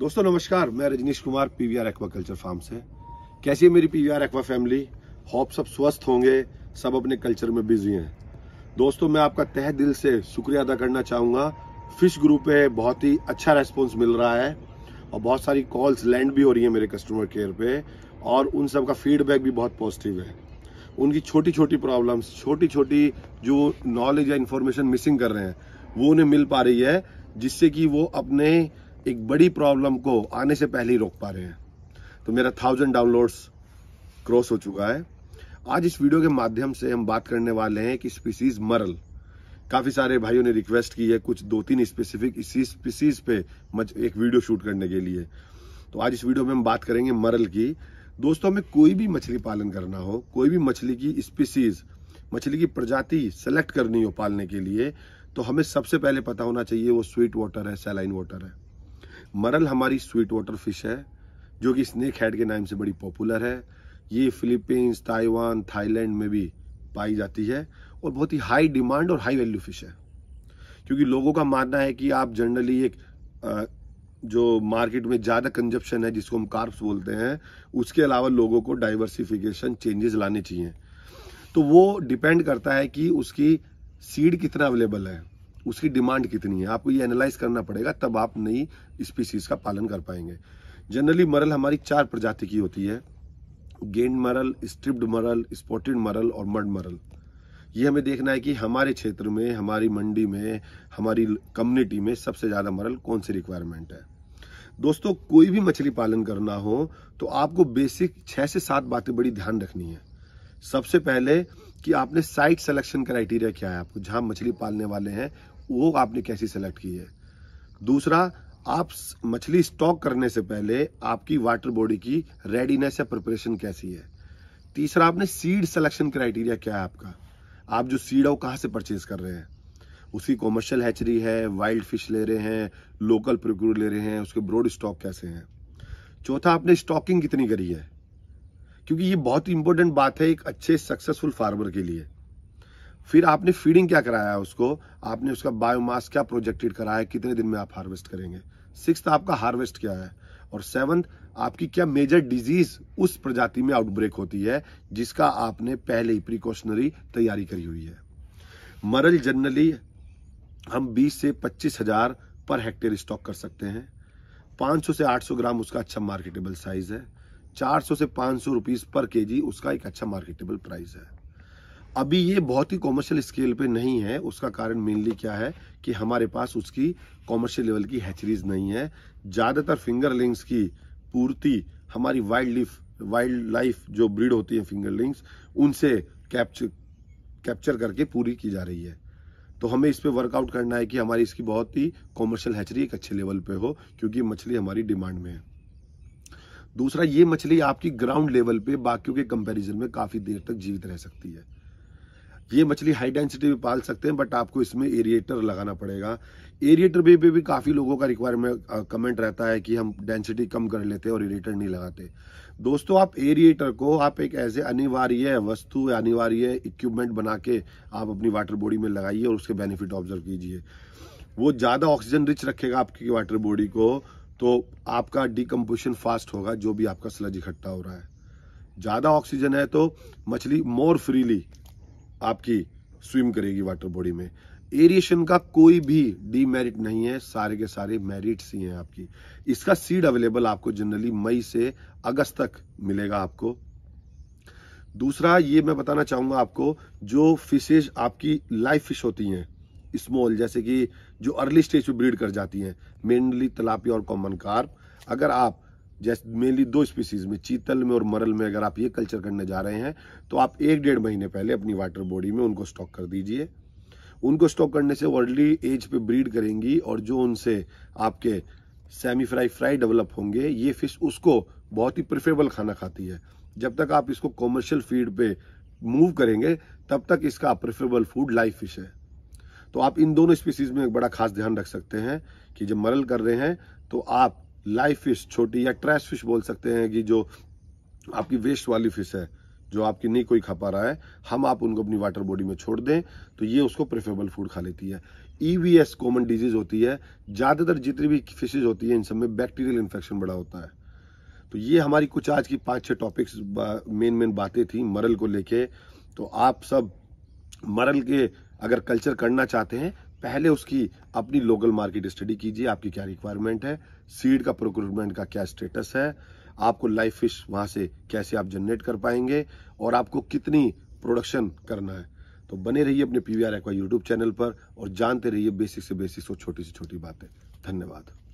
दोस्तों नमस्कार मैं Rajneesh Kumar PVR aquaculture farm से कैसी है मेरी पीवीआर एक्वा फैमिली होप सब स्वस्थ होंगे सब अपने कल्चर में बिजी हैं दोस्तों मैं आपका तह दिल से शुक्रिया अदा करना चाहूँगा फिश ग्रुप पे बहुत ही अच्छा रेस्पॉन्स मिल रहा है और बहुत सारी कॉल्स लैंड भी हो रही है मेरे कस्टमर केयर पे और उन सब का फीडबैक भी बहुत पॉजिटिव है उनकी छोटी छोटी प्रॉब्लम्स छोटी छोटी जो नॉलेज या इन्फॉर्मेशन मिसिंग कर रहे हैं वो उन्हें मिल पा रही है जिससे कि वो अपने एक बड़ी प्रॉब्लम को आने से पहले ही रोक पा रहे हैं तो मेरा थाउजेंड डाउनलोड्स क्रॉस हो चुका है आज इस वीडियो के माध्यम से हम बात करने वाले हैं कि स्पीसीज मरल काफ़ी सारे भाइयों ने रिक्वेस्ट की है कुछ दो तीन स्पेसिफिक इसी स्पीसीज पे एक वीडियो शूट करने के लिए तो आज इस वीडियो में हम बात करेंगे मरल की दोस्तों हमें कोई भी मछली पालन करना हो कोई भी मछली की स्पीसीज मछली की प्रजाति सेलेक्ट करनी हो पालने के लिए तो हमें सबसे पहले पता होना चाहिए वो स्वीट वाटर है सेलाइन वाटर है मरल हमारी स्वीट वाटर फिश है जो कि स्नेक हेड के नाम से बड़ी पॉपुलर है ये फिलीपींस ताइवान थाईलैंड में भी पाई जाती है और बहुत ही हाई डिमांड और हाई वैल्यू फिश है क्योंकि लोगों का मानना है कि आप जनरली एक जो मार्केट में ज़्यादा कंजप्शन है जिसको हम कार्प्स बोलते हैं उसके अलावा लोगों को डाइवर्सिफिकेशन चेंजेस लाने चाहिए तो वो डिपेंड करता है कि उसकी सीड कितना अवेलेबल है उसकी डिमांड कितनी है आपको ये एनालाइज करना पड़ेगा तब आप नई स्पीसीज का पालन कर पाएंगे जनरली मरल हमारी चार प्रजाति की होती है गेंड मरल स्ट्रिप्ड मरल स्पॉटेड मरल और मड मरल ये हमें देखना है कि हमारे क्षेत्र में हमारी मंडी में हमारी कम्युनिटी में सबसे ज़्यादा मरल कौन सी रिक्वायरमेंट है दोस्तों कोई भी मछली पालन करना हो तो आपको बेसिक छः से सात बातें बड़ी ध्यान रखनी है सबसे पहले कि आपने साइट सिलेक्शन क्राइटेरिया क्या है आपको जहाँ मछली पालने वाले हैं वो आपने कैसी सेलेक्ट की है दूसरा आप मछली स्टॉक करने से पहले आपकी वाटर बॉडी की रेडीनेस या प्रिपरेशन कैसी है तीसरा आपने सीड सिलेक्शन क्राइटेरिया क्या है आपका आप जो सीड है वो कहाँ से परचेज कर रहे हैं उसकी कॉमर्शियल हैचरी है वाइल्ड फिश ले रहे हैं लोकल प्रोक्यूर ले रहे हैं उसके ब्रोड स्टॉक कैसे हैं चौथा आपने स्टॉकिंग कितनी करी है क्योंकि ये बहुत ही इंपॉर्टेंट बात है एक अच्छे सक्सेसफुल फार्मर के लिए फिर आपने फीडिंग क्या कराया है उसको आपने उसका बायोमास क्या प्रोजेक्टेड कराया है कितने दिन में आप हार्वेस्ट करेंगे सिक्स आपका हार्वेस्ट क्या है और सेवन आपकी क्या मेजर डिजीज उस प्रजाति में आउटब्रेक होती है जिसका आपने पहले ही प्रिकॉशनरी तैयारी करी हुई है मरल जनरली हम 20 से पच्चीस हजार पर हेक्टेयर स्टॉक कर सकते हैं 500 से 800 ग्राम उसका अच्छा मार्केटेबल साइज है 400 से 500 सौ रुपीज पर केजी उसका एक अच्छा मार्केटेबल प्राइस है अभी ये बहुत ही कॉमर्शियल स्केल पे नहीं है उसका कारण मेनली क्या है कि हमारे पास उसकी कॉमर्शियल लेवल की हैचरीज नहीं है ज़्यादातर फिंगरलिंग्स की पूर्ति हमारी वाइल्ड लिफ वाइल्ड लाइफ जो ब्रीड होती है फिंगरलिंग्स उनसे कैप्चर कैप्चर करके पूरी की जा रही है तो हमें इस पर वर्कआउट करना है कि हमारी इसकी बहुत ही कॉमर्शियल हैचरी एक अच्छे लेवल पे हो क्योंकि मछली हमारी डिमांड में है दूसरा ये मछली आपकी ग्राउंड लेवल पे बाकियों के कंपैरिजन में काफ़ी देर तक जीवित रह सकती है ये मछली हाई डेंसिटी भी पाल सकते हैं बट आपको इसमें एरिएटर लगाना पड़ेगा एरिएटर भी भी, भी काफ़ी लोगों का रिक्वायरमेंट कमेंट रहता है कि हम डेंसिटी कम कर लेते हैं और एरिएटर नहीं लगाते दोस्तों आप एरिएटर को आप एक ऐसे अनिवार्य वस्तु अनिवार्य इक्विपमेंट बना के आप अपनी वाटर बॉडी में लगाइए और उसके बेनिफिट ऑब्जर्व कीजिए वो ज़्यादा ऑक्सीजन रिच रखेगा आपकी वाटर बॉडी को तो आपका डिकम्पोजिशन फास्ट होगा जो भी आपका स्लज इकट्ठा हो रहा है ज़्यादा ऑक्सीजन है तो मछली मोर फ्रीली आपकी स्विम करेगी वाटर बॉडी में एरिएशन का कोई भी डीमेरिट नहीं है सारे के सारे मेरिट्स ही हैं आपकी इसका सीड अवेलेबल आपको जनरली मई से अगस्त तक मिलेगा आपको दूसरा ये मैं बताना चाहूंगा आपको जो फिशेज आपकी लाइफ फिश होती हैं स्मॉल जैसे कि जो अर्ली स्टेज पे ब्रीड कर जाती हैं मेनली तलापी और कॉमन कार्प अगर आप जैसे मेनली दो स्पीसीज में चीतल में और मरल में अगर आप ये कल्चर करने जा रहे हैं तो आप एक डेढ़ महीने पहले अपनी वाटर बॉडी में उनको स्टॉक कर दीजिए उनको स्टॉक करने से वर्ल्डली एज पे ब्रीड करेंगी और जो उनसे आपके सेमी फ्राई फ्राई डेवलप होंगे ये फिश उसको बहुत ही प्रिफरेबल खाना खाती है जब तक आप इसको कॉमर्शियल फीड पे मूव करेंगे तब तक इसका प्रिफरेबल फूड लाइव फिश है तो आप इन दोनों स्पीसीज में एक बड़ा खास ध्यान रख सकते हैं कि जब मरल कर रहे हैं तो आप लाइफ फिश छोटी या ट्रैश फिश बोल सकते हैं कि जो आपकी वेस्ट वाली फिश है जो आपकी नहीं कोई खा पा रहा है हम आप उनको अपनी वाटर बॉडी में छोड़ दें तो ये उसको प्रेफरेबल फूड खा लेती है ईवीएस कॉमन डिजीज होती है ज़्यादातर जितनी भी फिशेज होती है इन सब में बैक्टीरियल इन्फेक्शन बड़ा होता है तो ये हमारी कुछ आज की पांच छह टॉपिक्स मेन मेन बातें थी मरल को लेके तो आप सब मरल के अगर कल्चर करना चाहते हैं पहले उसकी अपनी लोकल मार्केट स्टडी कीजिए आपकी क्या रिक्वायरमेंट है सीड का प्रोक्रूटमेंट का क्या स्टेटस है आपको लाइव फिश वहाँ से कैसे आप जनरेट कर पाएंगे और आपको कितनी प्रोडक्शन करना है तो बने रहिए अपने P V R aqua YouTube channel पर और जानते रहिए बेसिक से बेसिक और तो छोटी से छोटी बातें धन्यवाद